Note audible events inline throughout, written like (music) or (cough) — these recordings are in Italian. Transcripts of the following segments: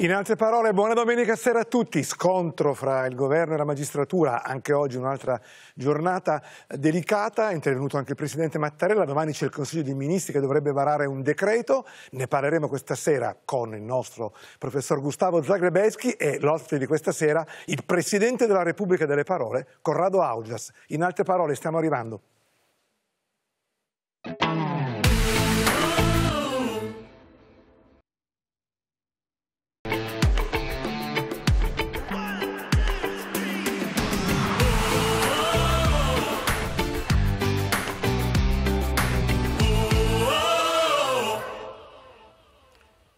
In altre parole, buona domenica sera a tutti. Scontro fra il governo e la magistratura, anche oggi un'altra giornata delicata. È intervenuto anche il presidente Mattarella. Domani c'è il Consiglio dei Ministri che dovrebbe varare un decreto. Ne parleremo questa sera con il nostro professor Gustavo Zagrebeschi e l'ospite di questa sera, il presidente della Repubblica delle Parole, Corrado Augias. In altre parole, stiamo arrivando.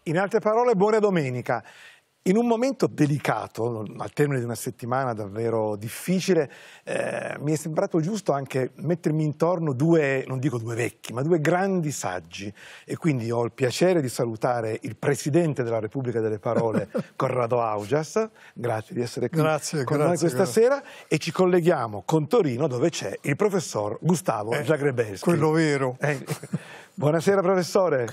In altre parole, buona domenica. In un momento delicato, al termine di una settimana davvero difficile, eh, mi è sembrato giusto anche mettermi intorno due, non dico due vecchi, ma due grandi saggi. E quindi ho il piacere di salutare il Presidente della Repubblica delle Parole, (laughs) Corrado Augias. Grazie di essere qui grazie, con grazie, noi questa grazie. sera. E ci colleghiamo con Torino dove c'è il professor Gustavo eh, Zagrebelski. Quello vero. Eh. Buonasera professore.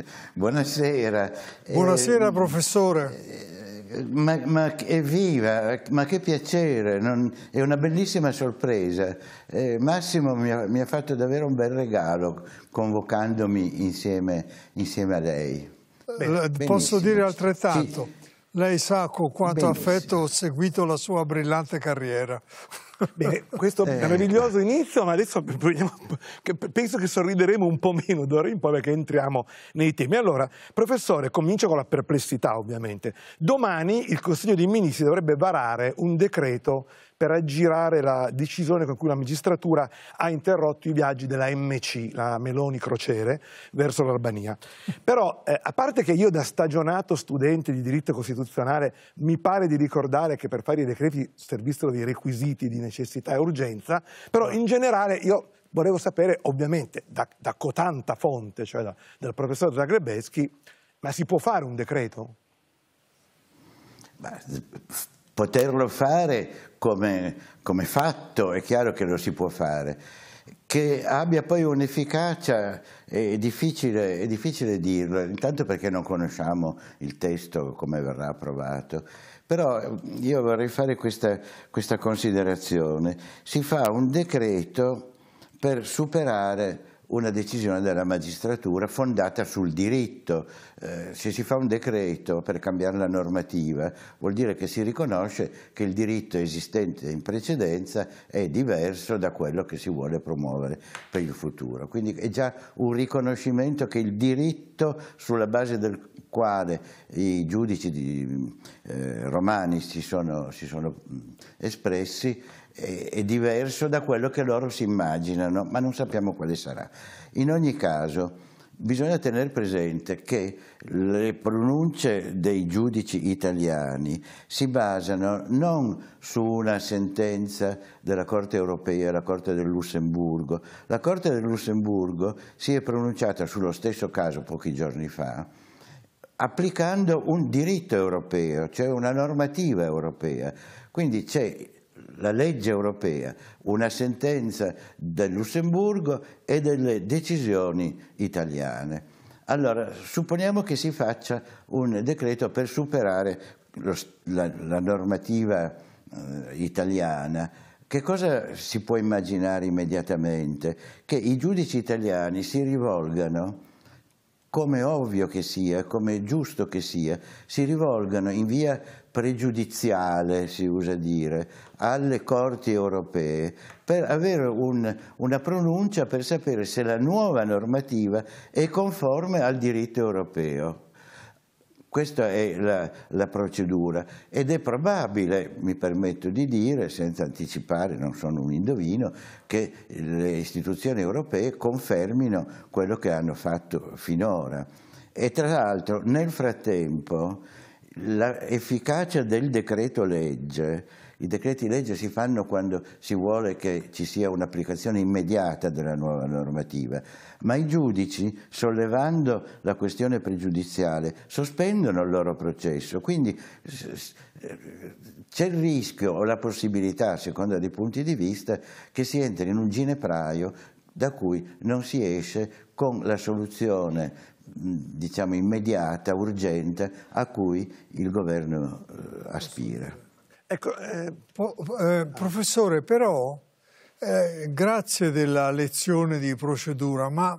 (laughs) Buonasera. Buonasera eh, professore. Eh, ma, ma evviva, ma che piacere, non, è una bellissima sorpresa. Eh, Massimo mi ha, mi ha, fatto davvero un bel regalo convocandomi insieme, insieme a lei. Eh, Bene, Posso dire altrettanto. Sì. Lei sa con quanto benissimo. affetto ho seguito la sua brillante carriera. Bene, (laughs) questo eh. meraviglioso inizio, ma adesso (laughs) penso che sorrideremo un po' meno d'ora in poi perché entriamo nei temi. Allora, professore, comincio con la perplessità ovviamente. Domani il Consiglio dei Ministri dovrebbe varare un decreto per aggirare la decisione con cui la magistratura ha interrotto i viaggi della MC, la Meloni Crociere, verso l'Albania. Però, eh, a parte che io da stagionato studente di diritto costituzionale mi pare di ricordare che per fare i decreti servissero dei requisiti di necessità e urgenza, però in generale io volevo sapere ovviamente da, da cotanta fonte, cioè da, dal professor Zagrebeschi, ma si può fare un decreto? Ma, poterlo fare come, come fatto è chiaro che lo si può fare che abbia poi un'efficacia è difficile, è difficile dirlo, intanto perché non conosciamo il testo come verrà approvato però eh, io vorrei fare questa, questa considerazione. Si fa un decreto per superare una decisione della magistratura fondata sul diritto. Eh, se si fa un decreto per cambiare la normativa vuol dire che si riconosce che il diritto esistente in precedenza è diverso da quello che si vuole promuovere per il futuro. Quindi è già un riconoscimento che il diritto sulla base del quale i giudici di, eh, romani si sono, si sono mm, espressi è, è diverso da quello che loro si immaginano, ma non sappiamo quale sarà. In ogni caso, bisogna tenere presente che le pronunce dei giudici italiani si basano non su una sentenza della Corte europea, la Corte del Lussemburgo. La Corte del Lussemburgo si è pronunciata sullo stesso caso pochi giorni fa, applicando un diritto europeo, cioè una normativa europea. Quindi c'è la legge europea, una sentenza del Lussemburgo e delle decisioni italiane. Allora, supponiamo che si faccia un decreto per superare lo, la, la, normativa eh, italiana. Che cosa si può immaginare immediatamente? Che i giudici italiani si rivolgano come ovvio che sia, come giusto che sia, si rivolgano in via pregiudiziale, si usa dire, alle corti europee per avere un, una pronuncia per sapere se la nuova normativa è conforme al diritto europeo. Questa è la, la, procedura ed è probabile, mi permetto di dire, senza anticipare, non sono un indovino, che le istituzioni europee confermino quello che hanno fatto finora. E tra l'altro nel frattempo l'efficacia del decreto legge i decreti legge si fanno quando si vuole che ci sia un'applicazione immediata della nuova normativa, ma i giudici, sollevando la questione pregiudiziale, sospendono il loro processo, quindi c'è il rischio o la possibilità, a seconda dei punti di vista, che si entri in un ginepraio da cui non si esce con la soluzione diciamo immediata, urgente, a cui il governo eh, aspira. Ecco, eh, po, eh, professore, però, eh, grazie della lezione di procedura, ma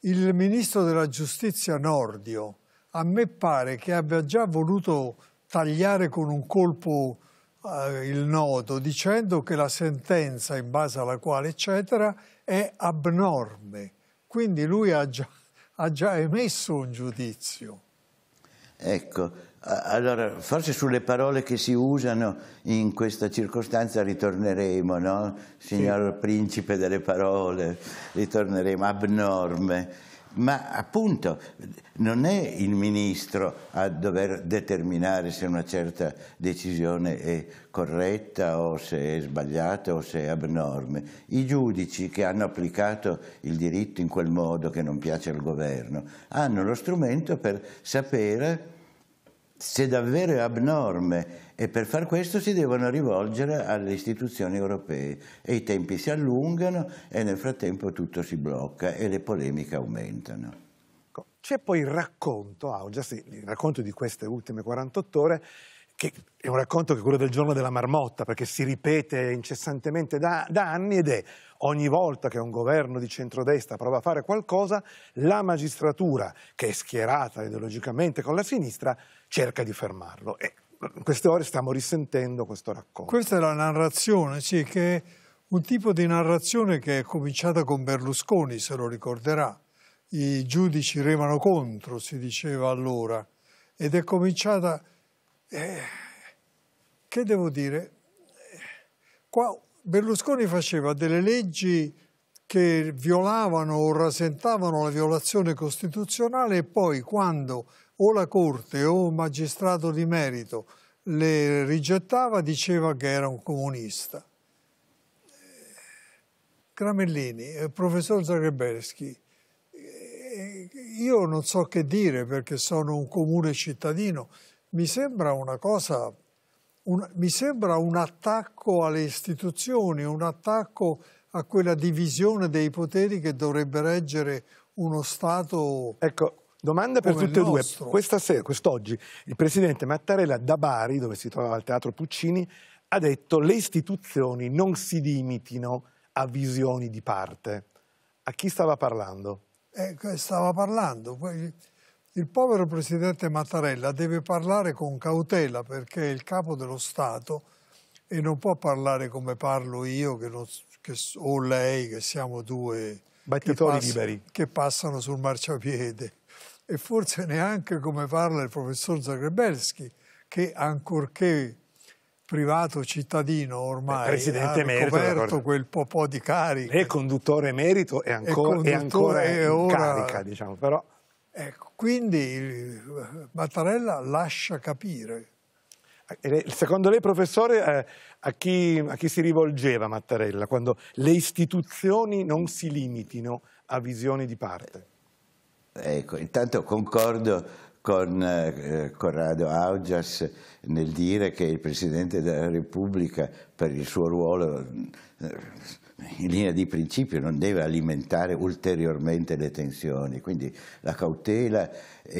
il ministro della giustizia Nordio a me pare che abbia già voluto tagliare con un colpo eh, il nodo dicendo che la sentenza in base alla quale eccetera è abnorme. Quindi lui ha già, ha già emesso un giudizio. Ecco, allora, forse sulle parole che si usano in questa circostanza ritorneremo, no? Signor sì. principe delle parole, ritorneremo abnorme. Ma appunto non è il ministro a dover determinare se una certa decisione è corretta o se è sbagliata o se è abnorme. I giudici che hanno applicato il diritto in quel modo che non piace al governo hanno lo strumento per sapere se davvero è abnorme e per far questo si devono rivolgere alle istituzioni europee e i tempi si allungano e nel frattempo tutto si blocca e le polemiche aumentano. C'è poi il racconto, Augias, ah, il racconto di queste ultime 48 ore, che è un racconto che è quello del giorno della marmotta, perché si ripete incessantemente da, da, anni ed è ogni volta che un governo di centrodestra prova a fare qualcosa, la magistratura, che è schierata ideologicamente con la sinistra, cerca di fermarlo. E in queste ore stiamo risentendo questo racconto. Questa è la narrazione, sì, che è un tipo di narrazione che è cominciata con Berlusconi, se lo ricorderà. I giudici remano contro, si diceva allora, ed è cominciata eh, che devo dire? Qua Berlusconi faceva delle leggi che violavano o rasentavano la violazione costituzionale e poi quando o la Corte o un magistrato di merito le rigettava diceva che era un comunista. Eh, Gramellini, eh, professor Zagrebeschi, eh, io non so che dire perché sono un comune cittadino, mi sembra una cosa, un, mi sembra un attacco alle istituzioni, un attacco a quella divisione dei poteri che dovrebbe reggere uno Stato. Ecco, domanda per tutte e due. Questa sera, quest'oggi, il presidente Mattarella da Bari, dove si trovava il Teatro Puccini, ha detto le istituzioni non si limitino a visioni di parte. A chi stava parlando? Eh, stava parlando il povero presidente Mattarella deve parlare con cautela perché è il capo dello Stato e non può parlare come parlo io che non, che, o lei, che siamo due battitori che liberi che passano sul marciapiede e forse neanche come parla il professor Zagrebelski che ancorché privato cittadino ormai ha coperto quel po', di carica. È conduttore emerito e ancora, è, conduttore, è ancora in ora, carica, diciamo, però Ecco, quindi eh, Mattarella lascia capire. Secondo lei, professore, eh, a chi, a chi si rivolgeva Mattarella quando le istituzioni non si limitino a visioni di parte? Ecco, intanto concordo con eh, Corrado Augias nel dire che il Presidente della Repubblica per il suo ruolo eh, in linea di principio non deve alimentare ulteriormente le tensioni, quindi la cautela è,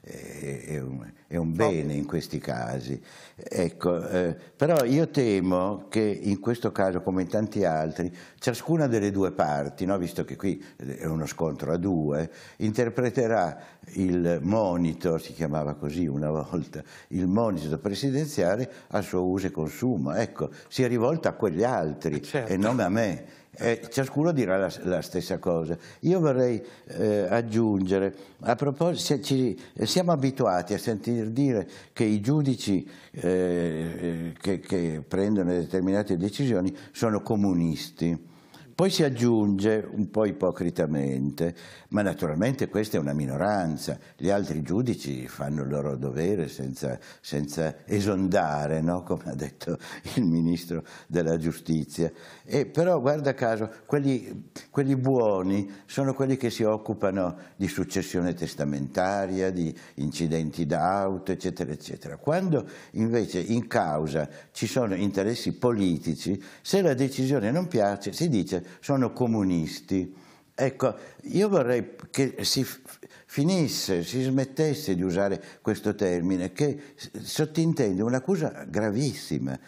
eh, è, un, è un, bene in questi casi. Ecco, eh, però io temo che in questo caso, come in tanti altri, ciascuna delle due parti, no, visto che qui è uno scontro a due, interpreterà il monito, si chiamava così una volta, il monito presidenziale a suo uso e consumo. Ecco, si è rivolta a quegli altri certo. e non a me eh, ciascuno dirà la, la, stessa cosa. Io vorrei eh, aggiungere, a proposito, ci, eh, siamo abituati a sentire dire che i giudici eh, eh, che, che prendono determinate decisioni sono comunisti. Poi si aggiunge, un po' ipocritamente, ma naturalmente questa è una minoranza, gli altri giudici fanno il loro dovere senza, senza esondare, no? come ha detto il Ministro della Giustizia. E però guarda caso, quelli, quelli, buoni sono quelli che si occupano di successione testamentaria, di incidenti d'auto, eccetera, eccetera. Quando invece in causa ci sono interessi politici, se la decisione non piace si dice sono comunisti. Ecco, io vorrei che si finisse, si smettesse di usare questo termine, che sottintende un'accusa gravissima,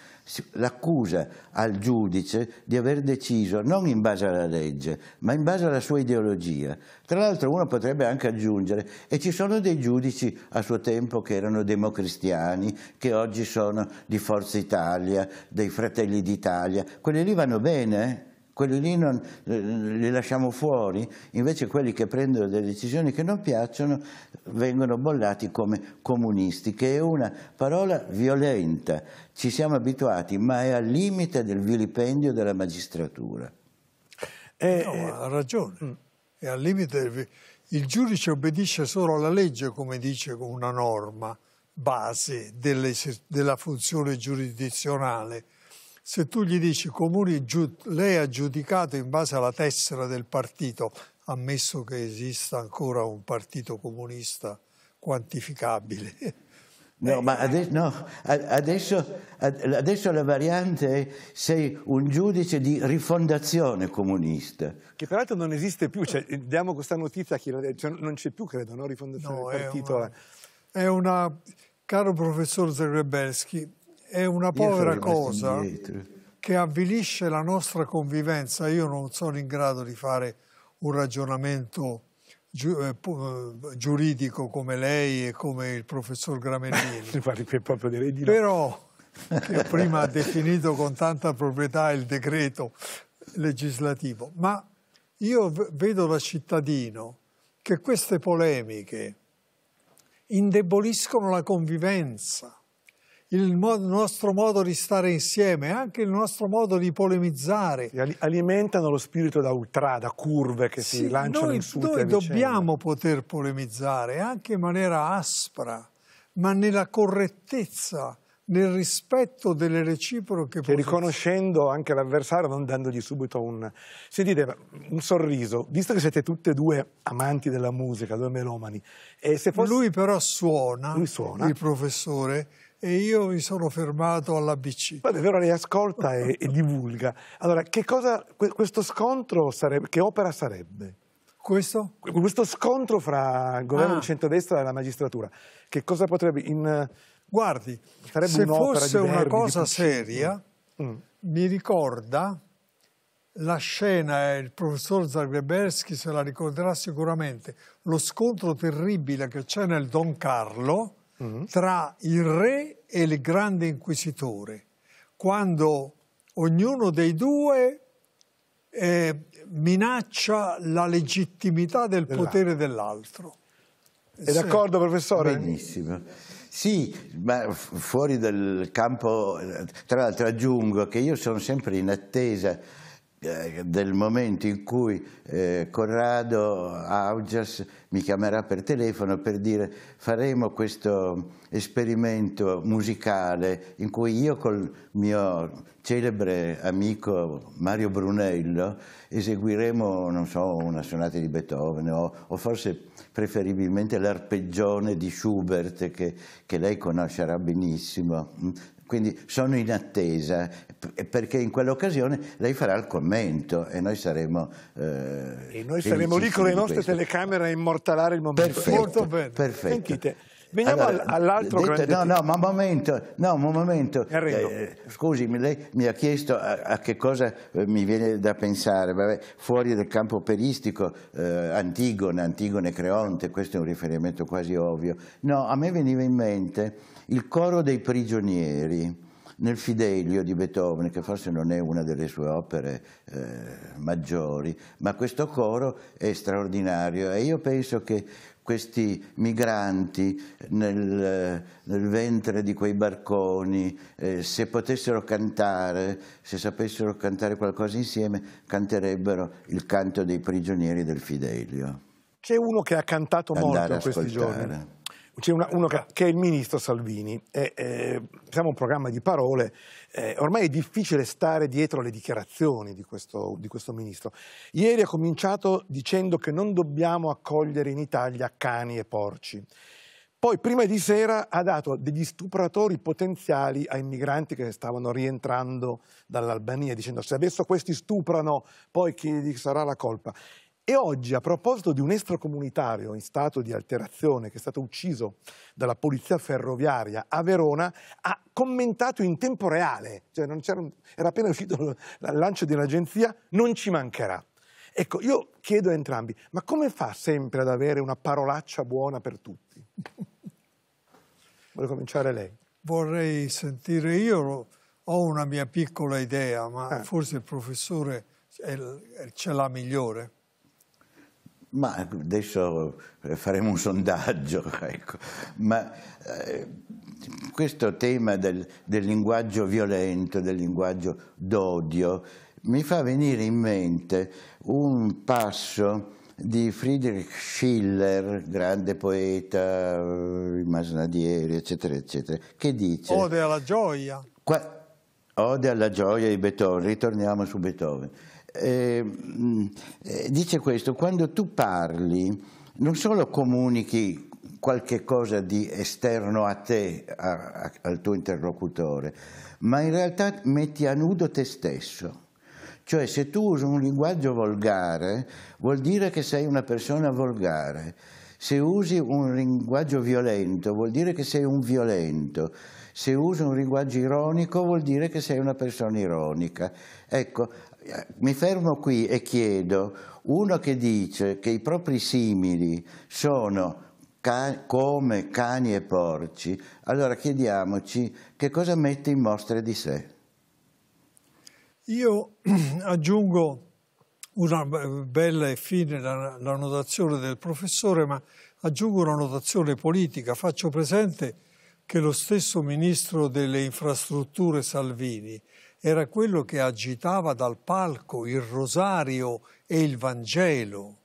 l'accusa al giudice di aver deciso non in base alla legge, ma in base alla sua ideologia. Tra l'altro uno potrebbe anche aggiungere, e ci sono dei giudici a suo tempo che erano democristiani, che oggi sono di Forza Italia, dei Fratelli d'Italia, quelli lì vanno bene, eh? quelli lì non, eh, li lasciamo fuori, invece quelli che prendono delle decisioni che non piacciono vengono bollati come comunisti, che è una parola violenta, ci siamo abituati, ma è al limite del vilipendio della magistratura. Eh, no, ha ragione, mm. è al limite del... Il giudice obbedisce solo alla legge, come dice una norma base delle, della funzione giurisdizionale se tu gli dici comuni, lei ha giudicato in base alla tessera del partito, ammesso che esista ancora un partito comunista quantificabile. No, ma adesso, no, adesso, adesso, la variante è sei un giudice di rifondazione comunista. Che peraltro non esiste più, cioè, diamo questa notizia a chi lo cioè, non c'è più credo, no? rifondazione no, del partito. È una, eh. è una, caro professor Zagrebelski, è una povera cosa che avvilisce la nostra convivenza. Io non sono in grado di fare un ragionamento eh, eh, giuridico come lei e come il professor Gramenini. (laughs) Però, che prima ha definito con tanta proprietà il decreto legislativo, ma io vedo da cittadino che queste polemiche indeboliscono la convivenza il nostro modo di stare insieme, anche il nostro modo di polemizzare. Alimentano lo spirito da ultra, da curve che sì, si lanciano noi, insulti Noi dobbiamo poter polemizzare anche in maniera aspra, ma nella correttezza, nel rispetto delle reciproche posizioni. riconoscendo anche l'avversario, non dandogli subito un... Sentite, un sorriso. Visto che siete tutte e due amanti della musica, due melomani... E se fosse... Lui però suona, lui suona, il professore e io mi sono fermato all'ABC. Ma davvero lei ascolta e, e, divulga. Allora, che cosa, questo scontro sarebbe, che opera sarebbe? Questo? Questo scontro fra il governo ah. di centrodestra e la magistratura, che cosa potrebbe... In, Guardi, sarebbe se fosse una verbi, cosa seria, mm. mi ricorda la scena, eh, il professor Zagrebelski se la ricorderà sicuramente, lo scontro terribile che c'è nel Don Carlo, mm. tra il re e il grande inquisitore, quando ognuno dei due eh, minaccia la legittimità del potere dell'altro. È d'accordo, professore? Benissimo. Sì, ma fuori dal campo, tra l'altro aggiungo che io sono sempre in attesa eh, del momento in cui eh, Corrado Augias mi chiamerà per telefono per dire faremo questo esperimento musicale in cui io col mio celebre amico Mario Brunello eseguiremo non so, una sonata di Beethoven o, o forse preferibilmente l'arpeggione di Schubert che, che lei conoscerà benissimo mm, quindi sono in attesa perché in quell'occasione lei farà il commento e noi saremo... Eh, e noi saremo lì con le nostre questo. telecamere a immortalare il momento. Perfetto, Molto bene. Perfetto. Sentite, Veniamo allora, all'altro detto, grande... No, no, ma un momento, no, un momento. Eh, eh scusami, lei mi ha chiesto a, a, che cosa eh, mi viene da pensare. Vabbè, fuori del campo operistico, eh, Antigone, Antigone Creonte, questo è un riferimento quasi ovvio. No, a me veniva in mente il coro dei prigionieri nel Fidelio di Beethoven, che forse non è una delle sue opere eh, maggiori, ma questo coro è straordinario e io penso che questi migranti nel, eh, nel ventre di quei barconi, eh, se potessero cantare, se sapessero cantare qualcosa insieme, canterebbero il canto dei prigionieri del Fidelio. C'è uno che ha cantato molto questi giorni c'è uno che, che, è il ministro Salvini. E, eh, siamo un programma di parole. Eh, ormai è difficile stare dietro le dichiarazioni di questo, di questo, ministro. Ieri ha cominciato dicendo che non dobbiamo accogliere in Italia cani e porci. Poi, prima di sera, ha dato degli stupratori potenziali ai migranti che stavano rientrando dall'Albania, dicendo se adesso questi stuprano, poi chi sarà la colpa? E oggi, a proposito di un estrocomunitario in stato di alterazione che è stato ucciso dalla polizia ferroviaria a Verona, ha commentato in tempo reale, cioè un... era appena uscito il lancio di un'agenzia, non ci mancherà. Ecco, io chiedo a entrambi, ma come fa sempre ad avere una parolaccia buona per tutti? (laughs) Vuole cominciare lei. Vorrei sentire io, ho una mia piccola idea, ma ah. forse il professore ce l'ha migliore. Ma adesso eh, faremo un sondaggio, (laughs) ecco. ma eh, questo tema del, del, linguaggio violento, del linguaggio d'odio, mi fa venire in mente un passo di Friedrich Schiller, grande poeta, eh, masnadieri, eccetera, eccetera, che dice... Ode alla gioia. Qua, ode alla gioia di Beethoven, ritorniamo su Beethoven eh, mm, eh, dice questo, quando tu parli non solo comunichi qualche cosa di esterno a te, a, a, al tuo interlocutore, ma in realtà metti a nudo te stesso. Cioè se tu usi un linguaggio volgare vuol dire che sei una persona volgare, se usi un linguaggio violento vuol dire che sei un violento, se usi un linguaggio ironico vuol dire che sei una persona ironica. Ecco, mi fermo qui e chiedo, uno che dice che i propri simili sono ca come cani e porci, allora chiediamoci che cosa mette in mostra di sé. Io (clears throat) aggiungo una bella e fine la, la notazione del professore, ma aggiungo una notazione politica. Faccio presente che lo stesso ministro delle infrastrutture Salvini era quello che agitava dal palco il rosario e il Vangelo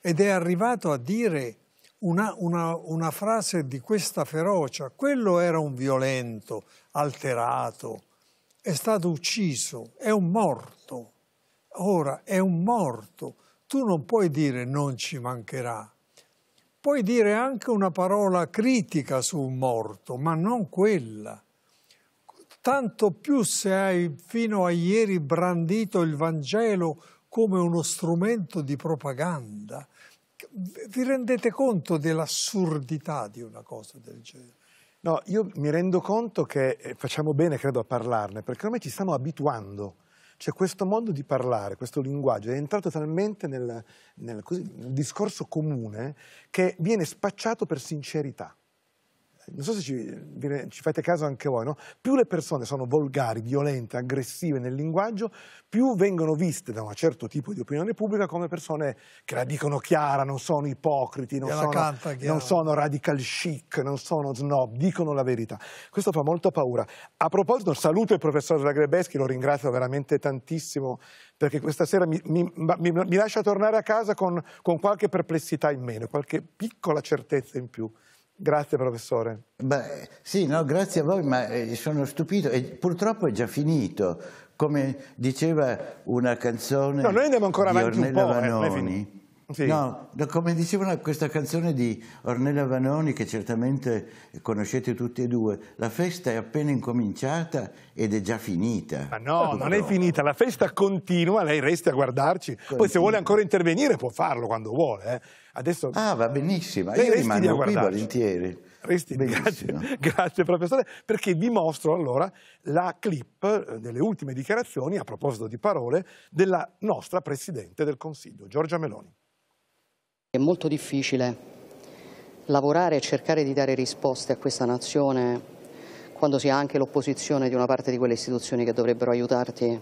ed è arrivato a dire una, una, una frase di questa ferocia. Quello era un violento, alterato, è stato ucciso, è un morto. Ora è un morto. Tu non puoi dire non ci mancherà. Puoi dire anche una parola critica su un morto, ma non quella tanto più se hai fino a ieri brandito il Vangelo come uno strumento di propaganda. Vi rendete conto dell'assurdità di una cosa del genere? No, io mi rendo conto che eh, facciamo bene, credo, a parlarne, perché ormai ci stiamo abituando. Cioè questo modo di parlare, questo linguaggio è entrato talmente nel, nel, nel discorso comune che viene spacciato per sincerità non so se ci, ci fate caso anche voi, no? più le persone sono volgari, violente, aggressive nel linguaggio, più vengono viste da un certo tipo di opinione pubblica come persone che la dicono chiara, non sono ipocriti, non, sono, canta, non sono, radical chic, non sono snob, dicono la verità. Questo fa molta paura. A proposito, saluto il professor Zagrebeschi, lo ringrazio veramente tantissimo perché questa sera mi, mi, mi, mi lascia tornare a casa con, con qualche perplessità in meno, qualche piccola certezza in più. Grazie professore. Beh, sì, no, grazie a voi, ma eh, sono stupito. E purtroppo è già finito, come diceva una canzone no, noi andiamo ancora avanti di Ornella un po', eh, Vanoni. Eh, sì. No, da, come diceva questa canzone di Ornella Vanoni, che certamente conoscete tutti e due, la festa è appena incominciata ed è già finita. Ma no, Tutto non è finita, la festa continua, lei resta a guardarci. Continua. Poi se vuole ancora intervenire può farlo quando vuole. Eh. Adesso... Ah, va benissimo, lei io rimango qui volentieri. Resti, grazie, (laughs) grazie professore, perché vi mostro allora la clip eh, delle ultime dichiarazioni, a proposito di parole, della nostra Presidente del Consiglio, Giorgia Meloni. È molto difficile lavorare e cercare di dare risposte a questa nazione quando si ha anche l'opposizione di una parte di quelle istituzioni che dovrebbero aiutarti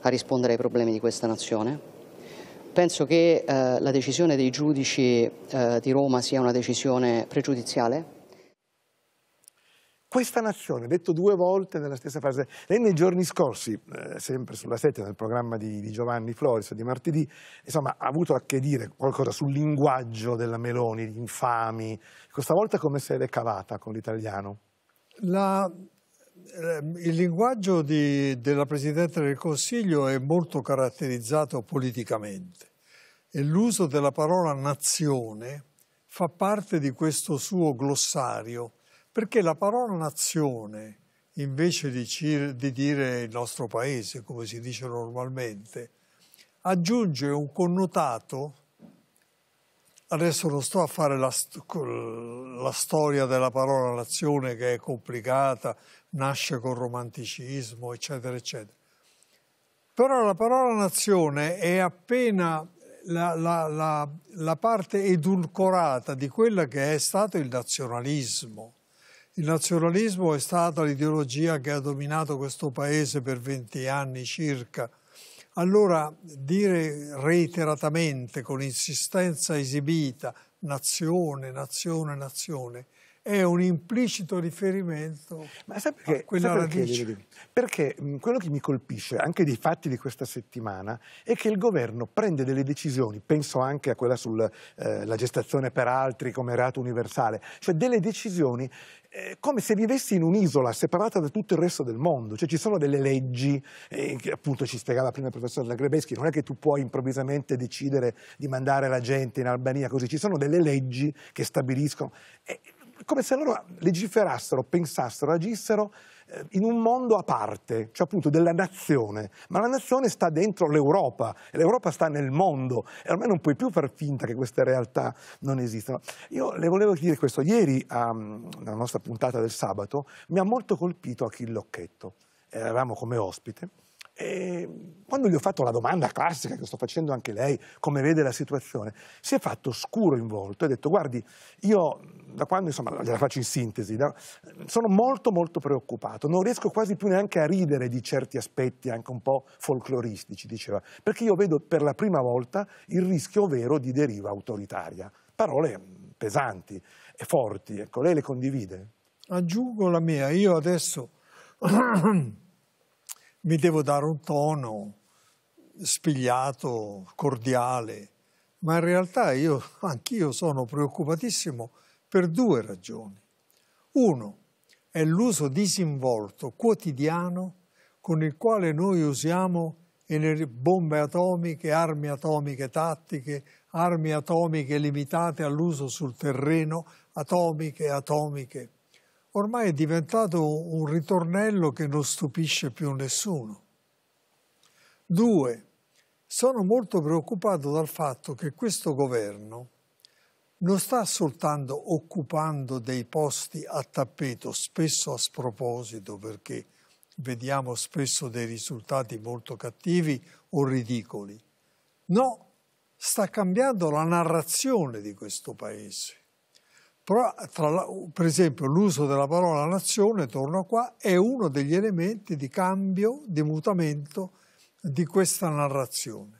a rispondere ai problemi di questa nazione. Penso che eh, la decisione dei giudici eh, di Roma sia una decisione pregiudiziale, questa nazione, detto due volte nella stessa frase, lei nei giorni scorsi, eh, sempre sulla 7 nel programma di, di, Giovanni Floris di martedì, insomma ha avuto a che dire qualcosa sul linguaggio della Meloni, gli infami, questa volta come se l'è cavata con l'italiano? La, eh, il linguaggio di, della Presidente del Consiglio è molto caratterizzato politicamente e l'uso della parola nazione fa parte di questo suo glossario perché la parola nazione, invece di, di dire il nostro paese, come si dice normalmente, aggiunge un connotato Adesso non sto a fare la, la, storia della parola nazione che è complicata, nasce col romanticismo, eccetera, eccetera. Però la parola nazione è appena la, la, la parte edulcorata di quella che è stato il nazionalismo. Il nazionalismo è stata l'ideologia che ha dominato questo paese per 20 anni circa. Allora dire reiteratamente, con insistenza esibita, nazione, nazione, nazione, è un implicito riferimento Ma sai perché, a quella sai perché, radice. Perché, perché mm, quello che mi colpisce, anche dei fatti di questa settimana, è che il governo prende delle decisioni, penso anche a quella sulla eh, gestazione per altri come reato universale, cioè delle decisioni eh, come se vivessi in un'isola separata da tutto il resto del mondo, cioè ci sono delle leggi, eh, che appunto ci spiegava prima il professor Zagrebeschi, non è che tu puoi improvvisamente decidere di mandare la gente in Albania così, ci sono delle leggi che stabiliscono, eh, come se loro legiferassero, pensassero, agissero eh, in un mondo a parte, cioè appunto della nazione, ma la nazione sta dentro l'Europa e l'Europa sta nel mondo e ormai non puoi più far finta che queste realtà non esistano. Io le volevo dire questo, ieri um, nella nostra puntata del sabato mi ha molto colpito Achille Occhetto, eravamo come ospite e ehm, quando gli ho fatto la domanda classica che sto facendo anche lei, come vede la situazione, si è fatto scuro in volto e ha detto guardi, io da quando, insomma, gliela faccio in sintesi, da, sono molto molto preoccupato, non riesco quasi più neanche a ridere di certi aspetti anche un po' folcloristici, diceva, perché io vedo per la prima volta il rischio vero di deriva autoritaria. Parole pesanti e forti, ecco, lei le condivide? Aggiungo la mia, io adesso... (clears throat) mi devo dare un tono spigliato, cordiale, ma in realtà io, (laughs) anch'io sono preoccupatissimo per due ragioni. Uno è l'uso disinvolto, quotidiano, con il quale noi usiamo bombe atomiche, armi atomiche tattiche, armi atomiche limitate all'uso sul terreno, atomiche, atomiche ormai è diventato un ritornello che non stupisce più nessuno. Due, sono molto preoccupato dal fatto che questo governo non sta soltanto occupando dei posti a tappeto, spesso a sproposito, perché vediamo spesso dei risultati molto cattivi o ridicoli. No, sta cambiando la narrazione di questo paese. Però la, per esempio l'uso della parola nazione, torno qua, è uno degli elementi di cambio, di mutamento di questa narrazione.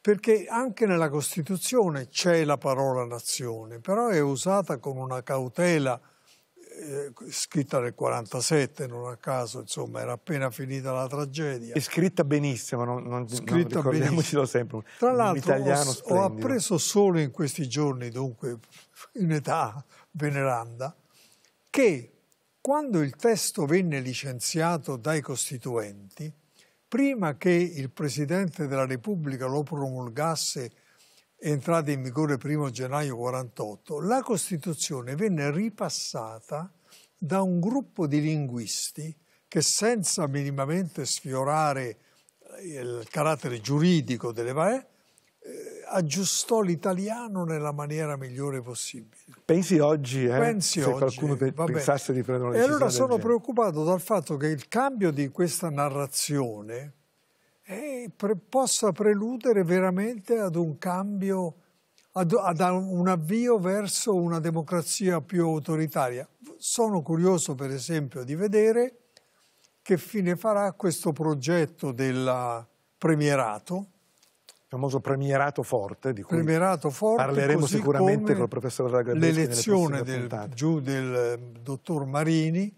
Perché anche nella Costituzione c'è la parola nazione, però è usata con una cautela eh, scritta nel 47, non a caso, insomma, era appena finita la tragedia. E scritta benissimo, non, non, scritta non ricordiamocelo benissimo. sempre. Tra l'altro ho, ho, appreso solo in questi giorni, dunque in età veneranda, che quando il testo venne licenziato dai costituenti, prima che il Presidente della Repubblica lo promulgasse entrata in vigore il 1 gennaio 1948, la Costituzione venne ripassata da un gruppo di linguisti che senza minimamente sfiorare eh, il carattere giuridico delle VAE, eh, aggiustò l'italiano nella maniera migliore possibile. Pensi oggi, eh, Pensi se oggi, qualcuno pensasse di prendere una decisione E allora sono preoccupato dal fatto che il cambio di questa narrazione e pre possa preludere veramente ad un cambio, ad, ad un avvio verso una democrazia più autoritaria. Sono curioso per esempio di vedere che fine farà questo progetto del premierato. Il famoso premierato forte, di cui forte, parleremo sicuramente con il professor Ragabeschi. L'elezione del, del dottor Marini,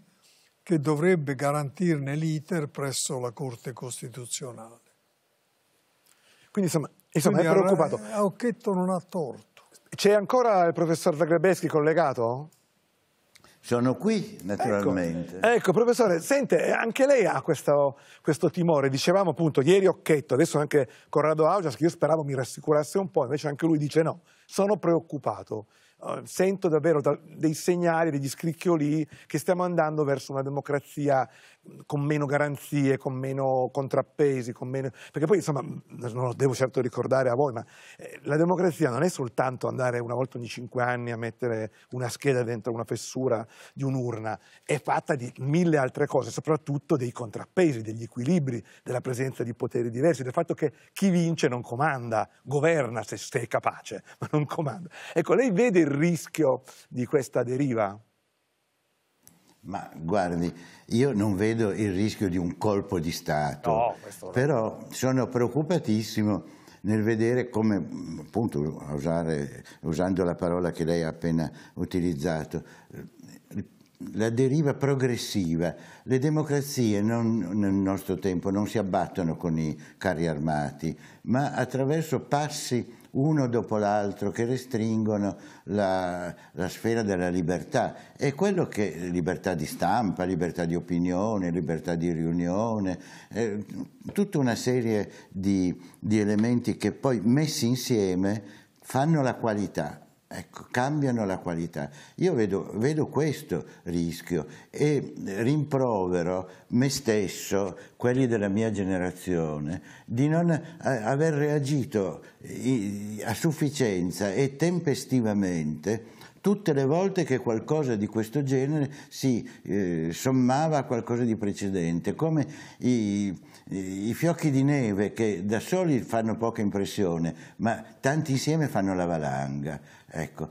che dovrebbe garantirne l'iter presso la Corte Costituzionale. Quindi insomma, insomma Quindi è preoccupato. A Occhetto non ha torto. C'è ancora il professor Zagrebeschi collegato? Sono qui, ecco, naturalmente. Ecco, ecco, professore, sente, eh, anche lei ha questo, questo, timore. Dicevamo appunto ieri Occhetto, adesso anche Corrado Augias, che io speravo mi rassicurasse un po', invece anche lui dice no, sono preoccupato. Eh, sento davvero dei segnali, degli scricchioli che stiamo andando verso una democrazia con meno garanzie, con meno contrappesi, con meno... perché poi insomma non lo devo certo ricordare a voi, ma eh, la democrazia non è soltanto andare una volta ogni cinque anni a mettere una scheda dentro una fessura di un'urna, è fatta di mille altre cose, soprattutto dei contrappesi, degli equilibri, della presenza di poteri diversi, del fatto che chi vince non comanda, governa se, se è capace, (laughs) ma non comanda. Ecco, lei vede il rischio di questa deriva? Ma guardi, io non vedo il rischio di un colpo di Stato, no, però sono preoccupatissimo nel vedere come, appunto, usare, usando la parola che lei ha appena utilizzato, la deriva progressiva. Le democrazie non, nel nostro tempo non si abbattono con i carri armati, ma attraverso passi uno dopo l'altro, che restringono la, la, sfera della libertà. E quello che libertà di stampa, libertà di opinione, libertà di riunione, eh, tutta una serie di, di elementi che poi messi insieme fanno la qualità Ecco, cambiano la qualità. Io vedo, vedo, questo rischio e rimprovero me stesso, quelli della mia generazione, di non eh, aver reagito a sufficienza e tempestivamente tutte le volte che qualcosa di questo genere si eh, sommava a qualcosa di precedente, come i i fiocchi di neve che da soli fanno poca impressione, ma tanti insieme fanno la valanga. Ecco,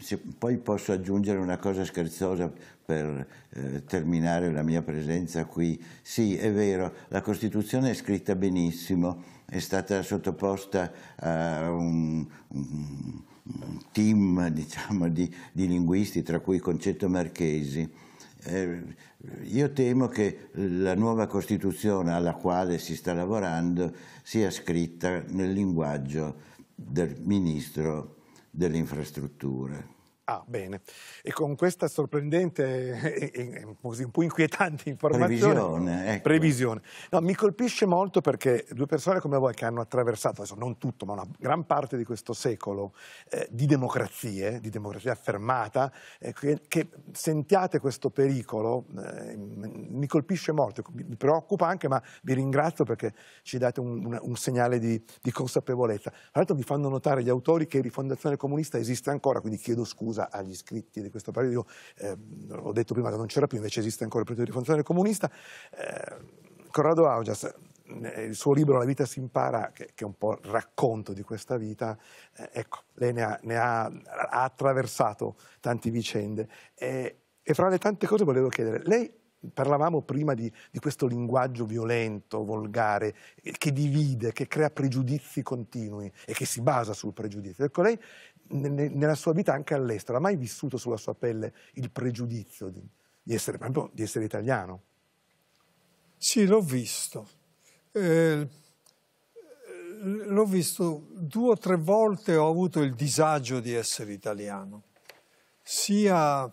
se poi posso aggiungere una cosa scherzosa per eh, terminare la mia presenza qui. Sì, è vero, la Costituzione è scritta benissimo, è stata sottoposta a un, un team diciamo, di, di linguisti, tra cui Concetto Marchesi, eh, io temo che la nuova Costituzione alla quale si sta lavorando sia scritta nel linguaggio del Ministro delle Infrastrutture. Ah, bene. E con questa sorprendente e, e un po' inquietante informazione... Previsione. Ecco. Previsione. No, mi colpisce molto perché due persone come voi che hanno attraversato, adesso non tutto, ma una gran parte di questo secolo eh, di democrazie, di democrazia affermata, eh, che, che, sentiate questo pericolo, eh, mi colpisce molto, mi preoccupa anche, ma vi ringrazio perché ci date un, un, un segnale di, di consapevolezza. Tra l'altro vi fanno notare gli autori che Rifondazione Comunista esiste ancora, quindi chiedo scusa scusa agli iscritti di questo periodico, eh, ho detto prima che non c'era più, invece esiste ancora il periodico di fondazione comunista, ehm, eh, Corrado Augas, il suo libro La vita si impara, che, che, è un po' il racconto di questa vita, eh, ecco, lei ne, ha, ne ha, ha, attraversato tante vicende e, e, fra le tante cose volevo chiedere, lei parlavamo prima di, di, questo linguaggio violento, volgare, che divide, che crea pregiudizi continui e che si basa sul pregiudizio. Ecco, lei nella sua vita anche all'estero, ha mai vissuto sulla sua pelle il pregiudizio di, di, essere, proprio, di essere, italiano? Sì, l'ho visto. Eh, l'ho visto due o tre volte, ho avuto il disagio di essere italiano, sia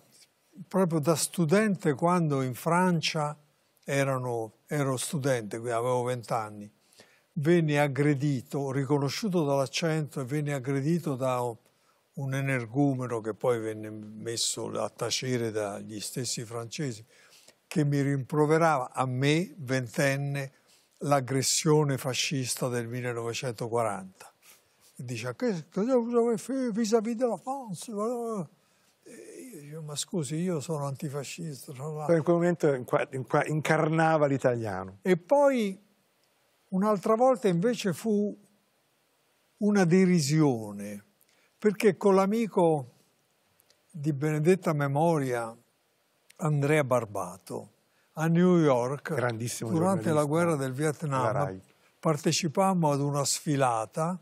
proprio da studente quando in Francia erano, ero studente, qui avevo vent'anni, venne aggredito, riconosciuto dall'accento e venne aggredito da un energumeno che poi venne messo a tacere dagli stessi francesi, che mi rimproverava a me, ventenne, l'aggressione fascista del 1940. Dice, ah, che cosa vis-à-vis della Francia? Io dico, ma scusi, io sono antifascista. Sono cioè, in quel momento incarnava l'italiano. E poi un'altra volta invece fu una derisione perché con l'amico di benedetta memoria Andrea Barbato a New York durante la guerra del Vietnam partecipammo ad una sfilata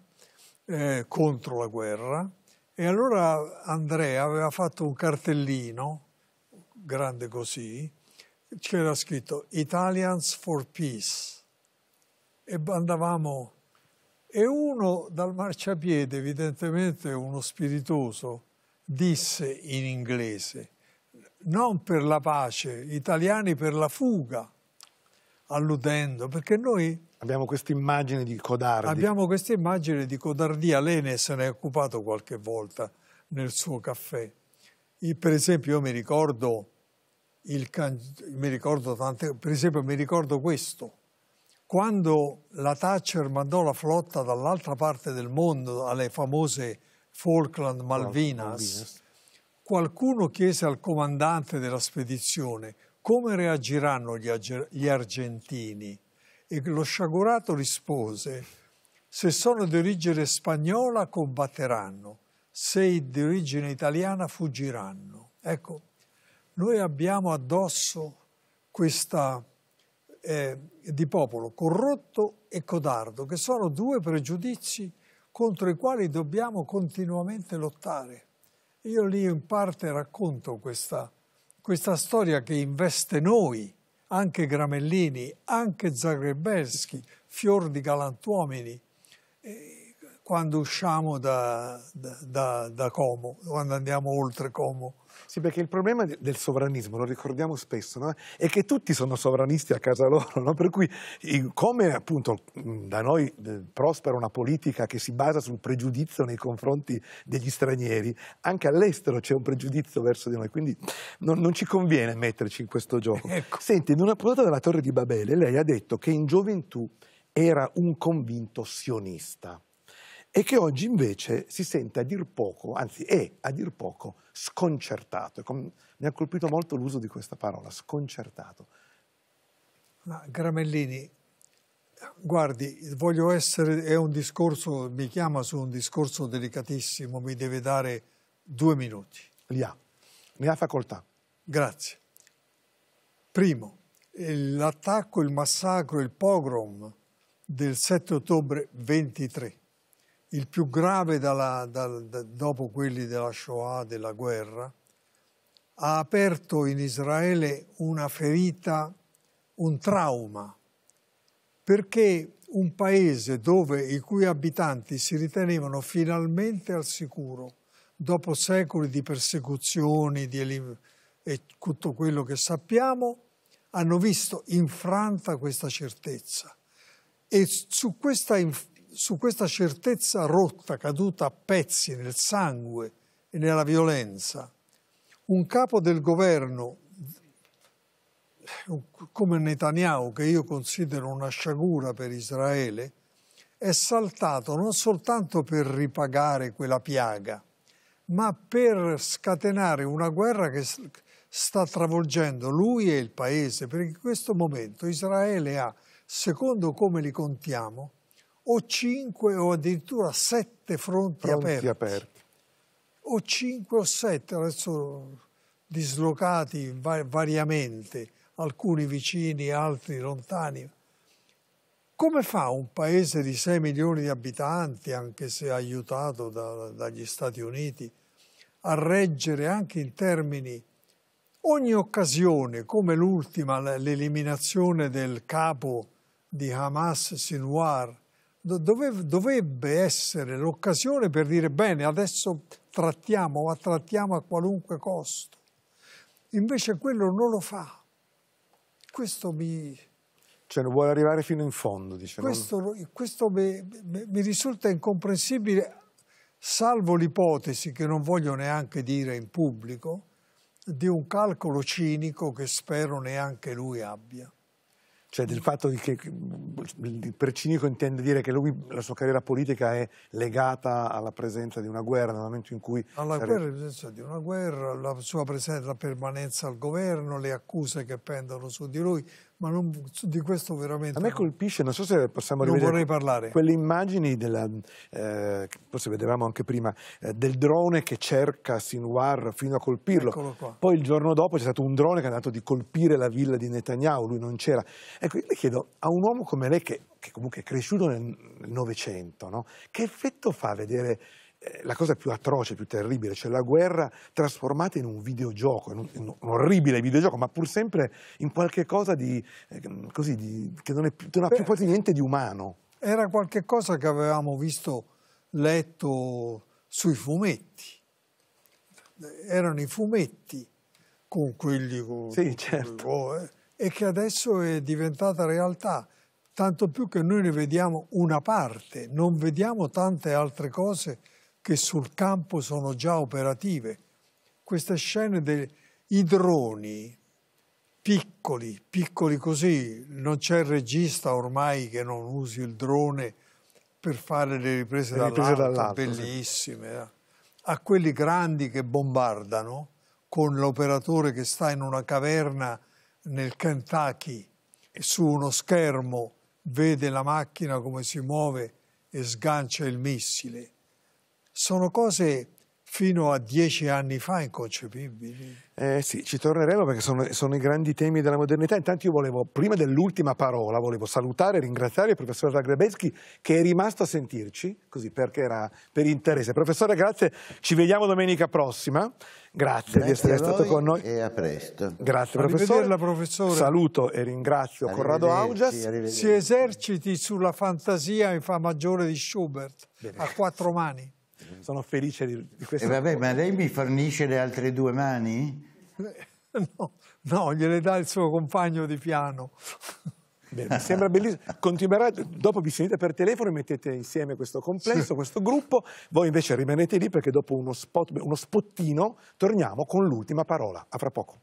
eh, contro la guerra e allora Andrea aveva fatto un cartellino grande così c'era scritto Italians for Peace e andavamo e uno dal marciapiede, evidentemente uno spiritoso, disse in inglese, non per la pace, italiani per la fuga, alludendo, perché noi... Abbiamo questa immagine di codardia. Abbiamo questa immagine di codardia, Lene se ne è occupato qualche volta nel suo caffè. Io, per esempio io mi ricordo, il, mi ricordo tante, per esempio mi ricordo questo, quando la Thatcher mandò la flotta dall'altra parte del mondo alle famose Falkland Malvinas, qualcuno chiese al comandante della spedizione come reagiranno gli, argentini e lo sciagurato rispose se sono di origine spagnola combatteranno, se di origine italiana fuggiranno. Ecco, noi abbiamo addosso questa eh, di popolo corrotto e codardo, che sono due pregiudizi contro i quali dobbiamo continuamente lottare. Io lì in parte racconto questa, questa storia che investe noi, anche Gramellini, anche Zagrebeschi, fior di galantuomini, eh, quando usciamo da, da, da, da Como, quando andiamo oltre Como sì, perché il problema del sovranismo, lo ricordiamo spesso, no? è che tutti sono sovranisti a casa loro, no? per cui come appunto da noi prospera una politica che si basa sul pregiudizio nei confronti degli stranieri, anche all'estero c'è un pregiudizio verso di noi, quindi non, non ci conviene metterci in questo gioco. (laughs) Ecco. Senti, in una puntata della Torre di Babele lei ha detto che in gioventù era un convinto sionista e che oggi invece si sente a dir poco, anzi è a dir poco, sconcertato. Mi ha colpito molto l'uso di questa parola, sconcertato. Ma Gramellini, guardi, voglio essere, è un discorso, mi chiama su un discorso delicatissimo, mi deve dare due minuti. Li ha, ne ha facoltà. Grazie. Primo, l'attacco, il massacro, il pogrom del 7 ottobre 23 il più grave dalla, dal, dopo quelli della Shoah, della guerra, ha aperto in Israele una ferita, un trauma, perché un paese dove i cui abitanti si ritenevano finalmente al sicuro, dopo secoli di persecuzioni di e tutto quello che sappiamo, hanno visto infranta questa certezza. E su questa su questa certezza rotta, caduta a pezzi nel sangue e nella violenza, un capo del governo come Netanyahu, che io considero una sciagura per Israele, è saltato non soltanto per ripagare quella piaga, ma per scatenare una guerra che sta travolgendo lui e il paese, perché in questo momento Israele ha, secondo come li contiamo, o cinque o addirittura sette fronti, fronti aperti. aperti. O cinque o sette, adesso dislocati variamente, alcuni vicini, altri lontani. Come fa un paese di 6 milioni di abitanti, anche se aiutato da, dagli Stati Uniti, a reggere anche in termini ogni occasione, come l'ultima, l'eliminazione del capo di Hamas Sinwar, dove, dovrebbe essere l'occasione per dire bene, adesso trattiamo, o trattiamo a qualunque costo. Invece quello non lo fa. Questo mi... Cioè non vuole arrivare fino in fondo, diciamo. Questo, questo mi, mi risulta incomprensibile, salvo l'ipotesi, che non voglio neanche dire in pubblico, di un calcolo cinico che spero neanche lui abbia cioè del fatto che per cinico intende dire che lui, la sua carriera politica è legata alla presenza di una guerra nel momento in cui... Alla sarebbe... guerra, presenza di una guerra, la sua presenza, la permanenza al governo, le accuse che pendono su di lui, ma non, di questo veramente... A me colpisce, non so se possiamo non rivedere... Quelle immagini, della, eh, forse vedevamo anche prima, eh, del drone che cerca Sinwar fino a colpirlo. Poi il giorno dopo c'è stato un drone che è andato di colpire la villa di Netanyahu, lui non c'era. Ecco, io le chiedo, a un uomo come lei che, che comunque è cresciuto nel Novecento, che effetto fa vedere eh, la cosa più atroce, più terribile, cioè la guerra trasformata in un videogioco, in un, in un orribile videogioco, ma pur sempre in qualche cosa di, eh, così, di, che non, più, non ha più quasi niente di umano. Era qualche cosa che avevamo visto, letto sui fumetti. Erano i fumetti con quelli... Con, sì, con certo. Oh, eh, e che adesso è diventata realtà tanto più che noi ne vediamo una parte, non vediamo tante altre cose che sul campo sono già operative. Queste scene dei droni piccoli, piccoli così, non c'è regista ormai che non usi il drone per fare le riprese, le riprese dall'alto, bellissime, sì. Eh. a quelli grandi che bombardano con l'operatore che sta in una caverna nel Kentucky e su uno schermo vede la macchina come si muove e sgancia il missile sono cose fino a dieci anni fa inconcepibili. Eh sì, ci torneremo perché sono, sono, i grandi temi della modernità. Intanto io volevo, prima dell'ultima parola, volevo salutare e ringraziare il professor Zagrebeschi che è rimasto a sentirci, così perché era per interesse. Professore, grazie, ci vediamo domenica prossima. Grazie, grazie di essere stato con noi. E a presto. Grazie professore. professore. Saluto e ringrazio Corrado Augias. Si eserciti sulla fantasia in fa maggiore di Schubert Bene. a quattro mani sono felice di, di questo. E eh vabbè, cosa. ma lei mi fornisce le altre due mani? (laughs) No, no, gliele dà il suo compagno di piano. (laughs) Beh, mi sembra bellissimo. Continuerà, dopo vi sentite per telefono e mettete insieme questo complesso, questo gruppo. Voi invece rimanete lì perché dopo uno, spot, uno spottino torniamo con l'ultima parola. A fra poco.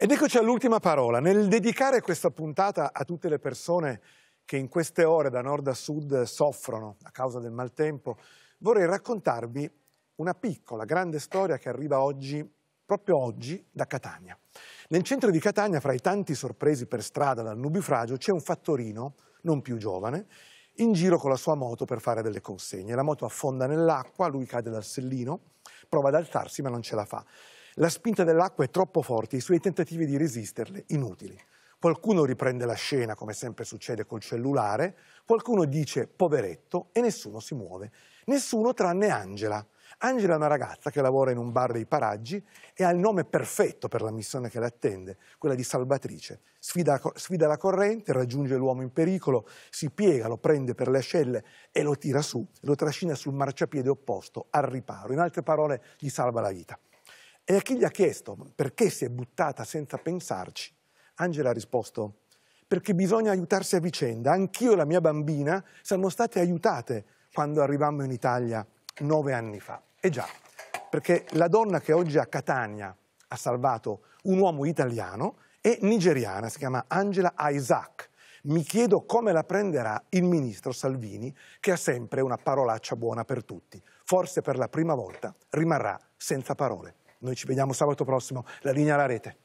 Ed eccoci all'ultima parola. Nel dedicare questa puntata a tutte le persone che in queste ore da nord a sud soffrono a causa del maltempo, vorrei raccontarvi una piccola, grande storia che arriva oggi, proprio oggi, da Catania. Nel centro di Catania, fra i tanti sorpresi per strada dal nubifragio, c'è un fattorino, non più giovane, in giro con la sua moto per fare delle consegne. La moto affonda nell'acqua, lui cade dal sellino, prova ad alzarsi ma non ce la fa. La spinta dell'acqua è troppo forte, i suoi tentativi di resisterle inutili. Qualcuno riprende la scena, come sempre succede col cellulare, qualcuno dice poveretto e nessuno si muove. Nessuno tranne Angela. Angela è una ragazza che lavora in un bar dei paraggi e ha il nome perfetto per la missione che le attende, quella di salvatrice. Sfida, sfida, la corrente, raggiunge l'uomo in pericolo, si piega, lo prende per le ascelle e lo tira su, lo trascina sul marciapiede opposto, al riparo. In altre parole, gli salva la vita. E a chi gli ha chiesto perché si è buttata senza pensarci, Angela ha risposto perché bisogna aiutarsi a vicenda. Anch'io e la mia bambina siamo state aiutate quando arrivammo in Italia nove anni fa. E eh già, perché la donna che oggi a Catania ha salvato un uomo italiano è nigeriana, si chiama Angela Isaac. Mi chiedo come la prenderà il ministro Salvini, che ha sempre una parolaccia buona per tutti. Forse per la prima volta rimarrà senza parole. Noi ci vediamo sabato prossimo. La linea alla rete.